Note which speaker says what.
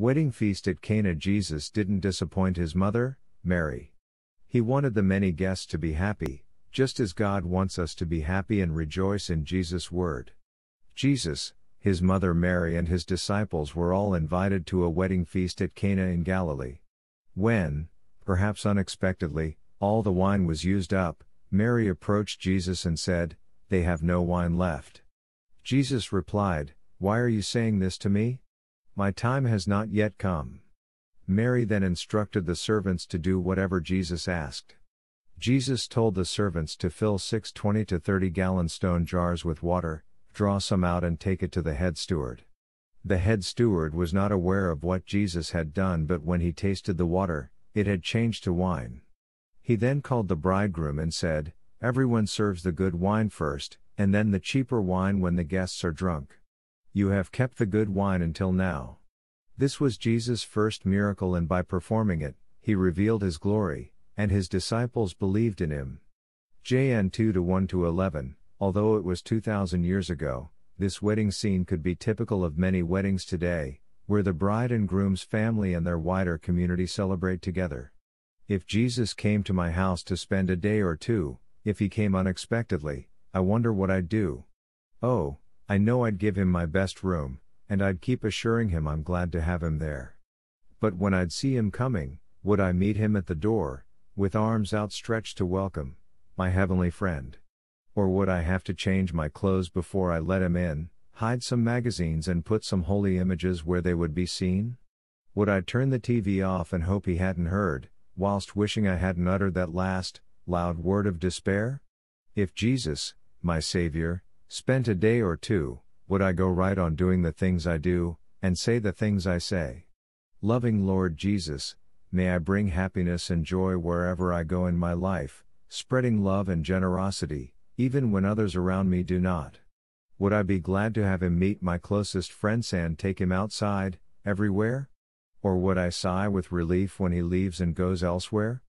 Speaker 1: Wedding feast at Cana Jesus didn't disappoint his mother, Mary. He wanted the many guests to be happy, just as God wants us to be happy and rejoice in Jesus' word. Jesus, his mother Mary, and his disciples were all invited to a wedding feast at Cana in Galilee. When, perhaps unexpectedly, all the wine was used up, Mary approached Jesus and said, They have no wine left. Jesus replied, Why are you saying this to me? My time has not yet come. Mary then instructed the servants to do whatever Jesus asked. Jesus told the servants to fill six 20 to 30 gallon stone jars with water, draw some out and take it to the head steward. The head steward was not aware of what Jesus had done, but when he tasted the water, it had changed to wine. He then called the bridegroom and said, Everyone serves the good wine first, and then the cheaper wine when the guests are drunk. You have kept the good wine until now. This was Jesus' first miracle, and by performing it, he revealed his glory, and his disciples believed in him. JN 2 1 11, although it was 2,000 years ago, this wedding scene could be typical of many weddings today, where the bride and groom's family and their wider community celebrate together. If Jesus came to my house to spend a day or two, if he came unexpectedly, I wonder what I'd do. Oh, I know I'd give him my best room, and I'd keep assuring him I'm glad to have him there. But when I'd see him coming, would I meet him at the door, with arms outstretched to welcome, my heavenly friend? Or would I have to change my clothes before I let him in, hide some magazines and put some holy images where they would be seen? Would I turn the TV off and hope he hadn't heard, whilst wishing I hadn't uttered that last, loud word of despair? If Jesus, my Savior, Spent a day or two, would I go right on doing the things I do, and say the things I say. Loving Lord Jesus, may I bring happiness and joy wherever I go in my life, spreading love and generosity, even when others around me do not. Would I be glad to have him meet my closest friends and take him outside, everywhere? Or would I sigh with relief when he leaves and goes elsewhere?